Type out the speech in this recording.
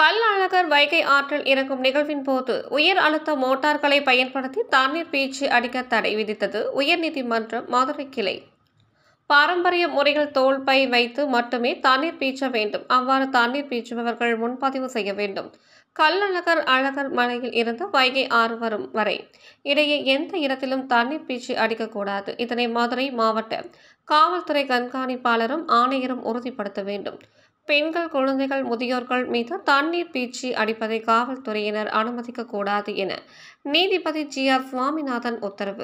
கல் அழகர் வைகை ஆற்றில் இறங்கும் நிகழ்வின் போது உயர் அழுத்த மோட்டார்களை பயன்படுத்தி தண்ணீர் பீச்சு அடிக்க தடை விதித்தது உயர்நீதிமன்றம் மதுரை கிளை பாரம்பரிய முறையில் தோல்பை வைத்து மட்டுமே தண்ணீர் பீச்ச வேண்டும் அவ்வாறு தண்ணீர் பீச்சுபவர்கள் முன்பதிவு செய்ய வேண்டும் கல்லழகர் அழகர் மலையில் இருந்து வைகை ஆறு வரும் வரை இடையே எந்த இடத்திலும் தண்ணீர் பீச்சு அடிக்கக்கூடாது இதனை மதுரை மாவட்ட காவல்துறை கண்காணிப்பாளரும் ஆணையரும் உறுதிப்படுத்த வேண்டும் பெண்கள் குழந்தைகள் முதியோர்கள் மீது தண்ணீர் பீச்சி அடிப்பதை காவல்துறையினர் அனுமதிக்கக்கூடாது என நீதிபதி ஜி ஆர் சுவாமிநாதன் உத்தரவு